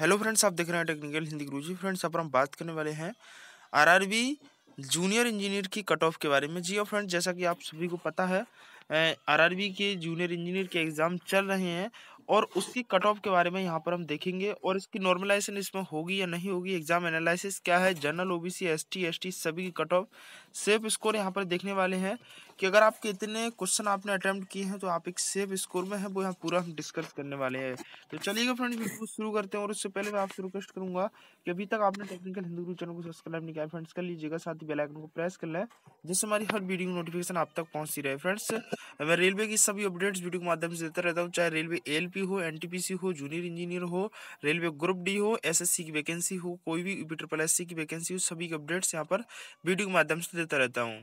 hello friends आप देख रहे हैं टेक्निकल हिंदी गुरु फ्रेंड्स अब हम बात करने वाले हैं आरआरबी जूनियर इंजीनियर की कट ऑफ के बारे में जी और फ्रेंड्स जैसा कि आप सभी को पता है आरआरबी के जूनियर इंजीनियर के एग्ज़ाम चल रहे हैं और उसकी कट ऑफ के बारे में यहाँ पर हम देखेंगे और इसकी नॉर्मलाइजेशन इसमें होगी या नहीं होगी एग्जाम एनालिसिस क्या है जनरल ओबीसी एसटी एसटी सभी की कट ऑफ सेफ स्कोर यहाँ पर देखने वाले हैं कि अगर आपके इतने क्वेश्चन आपने अटेम्प्ट किए हैं तो आप एक सेफ स्कोर में है वो यहाँ पूरा हम डिस्कस करने वाले हैं तो चलिएगा फ्रेंड्स वीडियो शुरू करते हैं और उससे पहले मैं आपसे रिक्वेस्ट करूँगा कि अभी तक आपने टेक्निकल हिंदू चैनल को सब्सक्राइब नहीं किया फ्रेंड्स कर लीजिएगा साथ ही बेलाइकन को प्रेस कर लें जिससे हमारी हर वीडियो की नोटिफिकेशन आप तक पहुँचती रहे फ्रेंड्स मैं रेलवे की सभी अपडेट्स वीडियो के माध्यम से देता रहता हूँ चाहे रेलवे ए हो एन हो जूनियर इंजीनियर हो रेलवे ग्रुप डी हो एस की वैकेंसी हो कोई भी यूपी ट्रिपल एस की वैकेंसी हो सभी अपडेट्स यहाँ पर वीडियो के माध्यम से देता रहता हूँ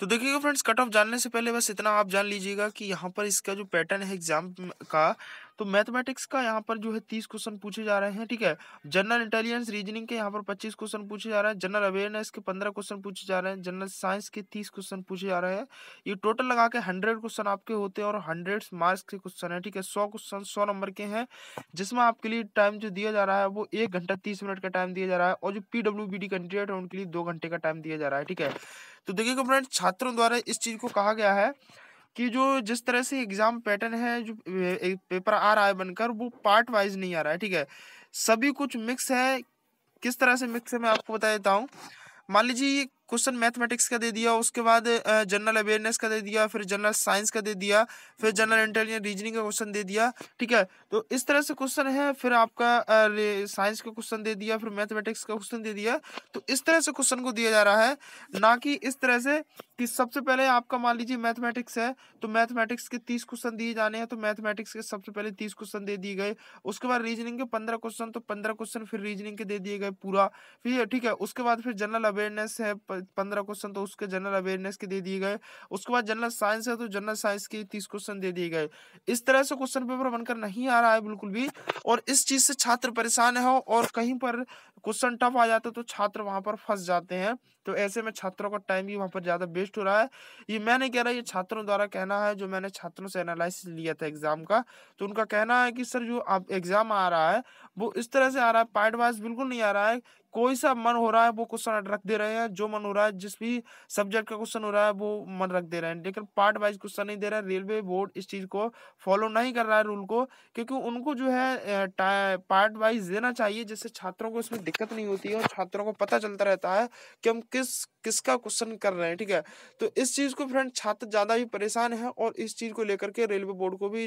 तो देखिएगा फ्रेंड्स कट ऑफ जानने से पहले बस इतना आप जान लीजिएगा कि यहाँ पर इसका जो पैटर्न है एग्जाम का तो मैथमेटिक्स का यहाँ पर जो है तीस क्वेश्चन पूछे जा रहे हैं ठीक है जनरल इंटेलिजेंस रीजनिंग के यहाँ पर पच्चीस क्वेश्चन पूछे जा रहे हैं जनरल अवेयरनेस के पंद्रह क्वेश्चन पूछे जा रहे हैं जनरल साइंस के तीस क्वेश्चन पूछे जा रहे हैं ये टोटल लगा के हंड्रेड क्वेश्चन आपके होते हैं और हंड्रेड मार्क्स के क्वेश्चन है ठीक है सौ क्वेश्चन सौ नंबर के हैं जिसमें आपके लिए टाइम जो दिया जा रहा है वो एक घंटा तीस मिनट का टाइम दिया जा रहा है और जो P W B D candidate है उनके लिए दो घंटे का टाइम दिया जा रहा है ठीक है तो देखिएगा फ्रेंड छात्रों द्वारा इस चीज़ को कहा गया है कि जो जिस तरह से एग्जाम पैटर्न है जो पेपर आ रहा है बनकर वो पार्ट वाइज नहीं आ रहा है ठीक है सभी कुछ मिक्स है किस तरह से मिक्स है मैं आपको बता देता हूँ मान लीजिए क्वेश्चन मैथमेटिक्स का दे दिया उसके बाद जनरल अवेयरनेस का दे दिया फिर जनरल साइंस का दे दिया फिर जनरल इंटेलिजेंस रीजनिंग का क्वेश्चन दे दिया ठीक है तो इस तरह से क्वेश्चन है फिर आपका साइंस का क्वेश्चन दे दिया फिर मैथमेटिक्स का क्वेश्चन दे दिया तो इस तरह से क्वेश्चन को दिया जा रहा है ना कि इस तरह से कि सबसे पहले आपका मान लीजिए मैथमेटिक्स है तो मैथमेटिक्स के तीस क्वेश्चन दिए जाने हैं तो मैथमेटिक्स के सबसे पहले तीस क्वेश्चन दे दिए गए उसके बाद रीजनिंग के पंद्रह क्वेश्चन तो पंद्रह क्वेश्चन फिर रीजनिंग के दे दिए गए पूरा फिर ठीक है उसके बाद फिर जनरल अवेयरनेस है पंद्रह क्वेश्चन तो उसके जनरल अवेयरनेस के दे दिए गए उसके बाद जनरल साइंस है तो जनरल साइंस के तीस क्वेश्चन दे दिए गए इस तरह से क्वेश्चन पेपर बनकर नहीं आ रहा है बिल्कुल भी और इस चीज से छात्र परेशान है और कहीं पर क्वेश्चन टफ आ जाता है तो छात्र वहां पर फंस जाते हैं तो ऐसे में छात्रों का टाइम भी वहाँ पर ज़्यादा वेस्ट हो रहा है ये मैं नहीं कह रहा ये छात्रों द्वारा कहना है जो मैंने छात्रों से एनालिसिस लिया था एग्ज़ाम का तो उनका कहना है कि सर जो आप एग्ज़ाम आ रहा है वो इस तरह से आ रहा है पार्ट वाइज बिल्कुल नहीं आ रहा है कोई सा मन हो रहा है वो क्वेश्चन रख दे रहे हैं जो मन हो रहा है जिस भी सब्जेक्ट का क्वेश्चन हो रहा है वो मन रख दे रहे हैं लेकिन पार्ट वाइज क्वेश्चन नहीं दे रहा है रेलवे बोर्ड इस चीज़ को फॉलो नहीं कर रहा है रूल को क्योंकि उनको जो है पार्ट वाइज देना चाहिए जिससे छात्रों को इसमें दिक्कत नहीं होती है और छात्रों को पता चलता रहता है कि हम किस किसका क्वेश्चन कर रहे हैं ठीक है तो इस चीज को फ्रेंड छात्र ज्यादा ही परेशान है और इस चीज को लेकर के रेलवे बोर्ड को भी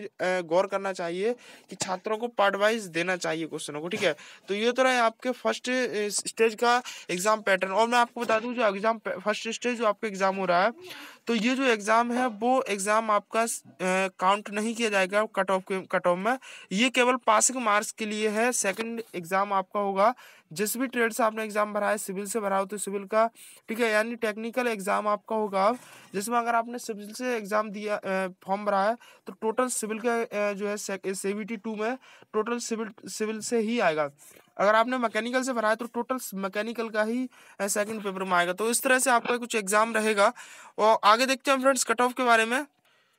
गौर करना चाहिए कि छात्रों को पार्ट वाइज देना चाहिए क्वेश्चनों को ठीक है तो ये तो रहा है आपके फर्स्ट स्टेज का एग्जाम पैटर्न और मैं आपको बता दूं जो एग्जाम फर्स्ट स्टेज जो आपका एग्जाम हो रहा है तो ये जो एग्जाम है वो एग्जाम आपका काउंट नहीं किया जाएगा कट ऑफ कट ऑफ में ये केवल पासिंग मार्क्स के लिए है सेकेंड एग्जाम आपका होगा जिस भी ट्रेड से आपने एग्जाम भरा है सिविल से भरा हो तो सिविल का ठीक है यानी टेक्निकल एग्जाम आपका होगा जिसमें अगर आपने सिविल से एग्जाम दिया फॉर्म भरा है तो टोटल सिविल का जो है सीबीटी टू में टोटल सिविल सिविल से ही आएगा अगर आपने मैकेनिकल से भरा है तो टोटल मैकेनिकल का ही सेकंड पेपर में आएगा तो इस तरह से आपका कुछ एग्जाम रहेगा और आगे देखते हैं फ्रेंड्स कट ऑफ के बारे में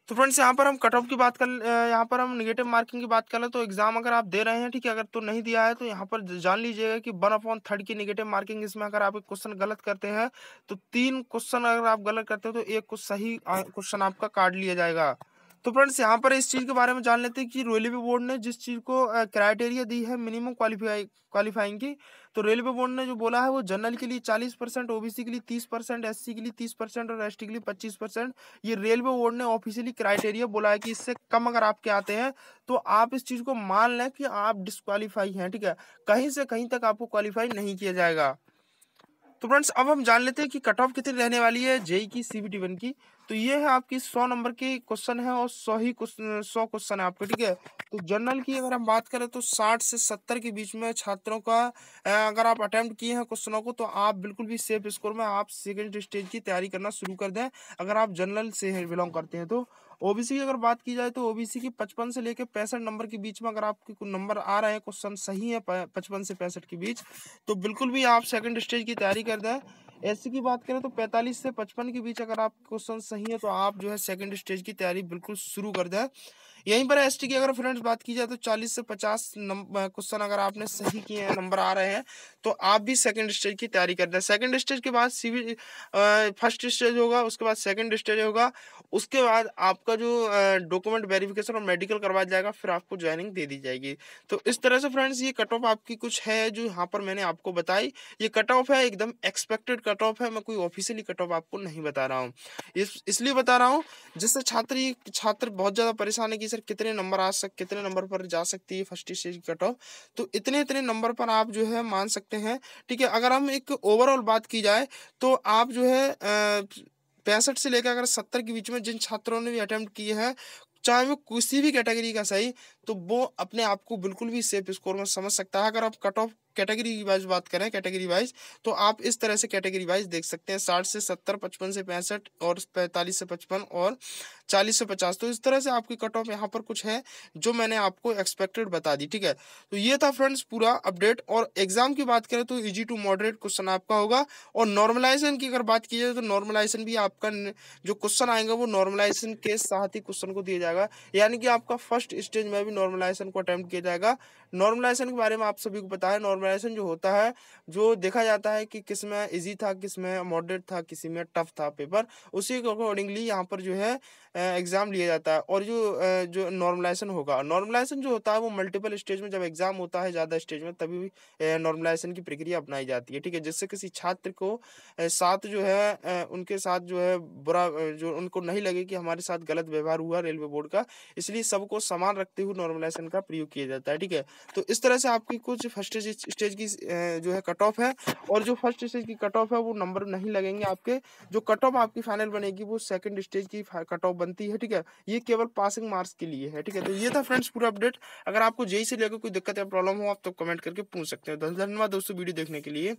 तो फ्रेंड्स यहाँ पर हम कट ऑफ की बात कर यहाँ पर हम निगेटिव मार्किंग की बात कर ले तो एग्जाम अगर आप दे रहे हैं ठीक है अगर तो नहीं दिया है तो यहाँ पर जान लीजिएगा कि वन अपॉन थर्ड की निगेटिव मार्किंग इसमें अगर आप एक क्वेश्चन गलत करते हैं तो तीन क्वेश्चन अगर आप गलत करते हो तो एक सही क्वेश्चन आपका काट लिया जाएगा तो फ्रेंड्स यहाँ पर इस चीज़ के बारे में जान लेते हैं कि रेलवे बोर्ड ने जिस चीज़ को क्राइटेरिया दी है मिनिमम क्वालिफाई क्वालिफाइंग की तो रेलवे बोर्ड ने जो बोला है वो जनरल के लिए चालीस परसेंट ओ के लिए तीस परसेंट एस के लिए तीस परसेंट और एस के लिए पच्चीस परसेंट ये रेलवे बोर्ड ने ऑफिशियली क्राइटेरिया बोला है कि इससे कम अगर आपके आते हैं तो आप इस चीज़ को मान लें कि आप डिस्कालीफाई हैं ठीक है कहीं से कहीं तक आपको क्वालिफाई नहीं किया जाएगा तो फ्रेंड्स अब हम जान लेते हैं कि कट ऑफ कितनी रहने वाली है जेई की सीबीटी वन की तो ये है आपकी सौ नंबर की क्वेश्चन है और सौ ही सौ क्वेश्चन है आपके ठीक है तो जनरल की अगर हम बात करें तो साठ से सत्तर के बीच में छात्रों का अगर आप अटेम्प्ट किए हैं क्वेश्चनों को तो आप बिल्कुल भी सेफ स्कोर में आप सेकेंड स्टेज की तैयारी करना शुरू कर दें अगर आप जनरल से बिलोंग करते हैं तो ओबीसी की अगर बात की जाए तो ओबीसी की पचपन से लेकर पैंसठ नंबर के बीच में अगर आपके नंबर आ रहे हैं क्वेश्चन सही है पचपन से पैंसठ के बीच तो बिल्कुल भी आप सेकंड स्टेज की तैयारी कर दें एससी की बात करें तो 45 से 55 के बीच अगर आप क्वेश्चन सही है तो आप जो है सेकंड स्टेज की तैयारी बिल्कुल शुरू कर दें यहीं पर एस की अगर फ्रेंड्स बात की जाए तो चालीस से पचास क्वेश्चन अगर आपने सही किए हैं नंबर आ रहे हैं तो आप भी सेकेंड स्टेज की तैयारी करते हैं सेकंड स्टेज के बाद सी फर्स्ट स्टेज होगा उसके बाद सेकेंड स्टेज होगा उसके बाद आपका जो डॉक्यूमेंट वेरिफिकेशन और मेडिकल करवाया जाएगा फिर आपको ज्वाइनिंग दे दी जाएगी तो इस तरह से फ्रेंड्स ये कट ऑफ आपकी कुछ है जो यहाँ पर मैंने आपको बताई ये कट ऑफ है एकदम एक्सपेक्टेड कट ऑफ है मैं कोई ऑफिशियली कट ऑफ आपको नहीं बता रहा हूँ इसलिए बता रहा हूँ जिससे छात्र छात्र बहुत ज़्यादा परेशान है कि सर कितने नंबर आ सक कितने नंबर पर जा सकती है फर्स्ट स्टेज कट ऑफ तो इतने इतने नंबर पर आप जो है मान सकते हैं ठीक है अगर हम एक ओवरऑल बात की जाए तो आप जो है पैंसठ से लेकर अगर सत्तर के बीच में जिन छात्रों ने भी अटैम्प्ट किए हैं चाहे वो किसी भी कैटेगरी का सही तो वो अपने आप को बिल्कुल भी सेफ स्कोर में समझ सकता है अगर आप कट ऑफ कैटेगरी वाइज बात करें कैटेगरी वाइज तो आप इस तरह से कैटेगरी वाइज देख सकते हैं साठ से सत्तर पचपन से पैंसठ और पैंतालीस से पचपन और चालीस से पचास तो इस तरह से आपकी कट ऑफ यहाँ पर कुछ है जो मैंने आपको एक्सपेक्टेड बता दी ठीक है तो ये था फ्रेंड्स पूरा अपडेट और एग्जाम की बात करें तो इजी टू मॉडरेट क्वेश्चन आपका होगा और नॉर्मलाइजेशन की अगर बात की जाए तो नॉर्मलाइजेशन भी आपका जो क्वेश्चन आएगा वो नॉर्मलाइजेशन के साथ ही क्वेश्चन को दिया जाएगा यानी कि आपका फर्स्ट स्टेज में भी नॉर्मलाइजेशन को अटैम्प्ट किया जाएगा नॉर्मलाइजेशन के बारे में आप सभी को बताया नॉर्मल कंपेरिजन जो होता है जो देखा जाता है कि किस में ईजी था किस में मॉडरेट था किसी में टफ था पेपर उसी के अकॉर्डिंगली यहाँ पर जो है एग्ज़ाम लिया जाता है और जो जो नॉर्मलाइजेशन होगा नॉर्मलाइजेशन जो होता है वो मल्टीपल स्टेज में जब एग्ज़ाम होता है ज़्यादा स्टेज में तभी नॉर्मलाइजेशन की प्रक्रिया अपनाई जाती है ठीक है जिससे किसी छात्र को साथ जो है उनके साथ जो है बुरा जो उनको नहीं लगे कि हमारे साथ गलत व्यवहार हुआ रेलवे बोर्ड का इसलिए सबको समान रखते हुए नॉर्मलाइजेशन का प्रयोग किया जाता है ठीक है तो इस तरह से आपकी कुछ फर्स्ट स्टेज की जो है कट ऑफ है और जो फर्स्ट स्टेज की कट ऑफ है वो नंबर नहीं लगेंगे आपके जो कट ऑफ आपकी फाइनल बनेगी वो सेकंड स्टेज की कट ऑफ बनती है ठीक है ये केवल पासिंग मार्क्स के लिए है ठीक है तो ये था फ्रेंड्स पूरा अपडेट अगर आपको जेई से लेकर कोई दिक्कत या प्रॉब्लम हो आप तो कमेंट करके पूछ सकते हैं धन्यवाद दोस्तों वीडियो देखने के लिए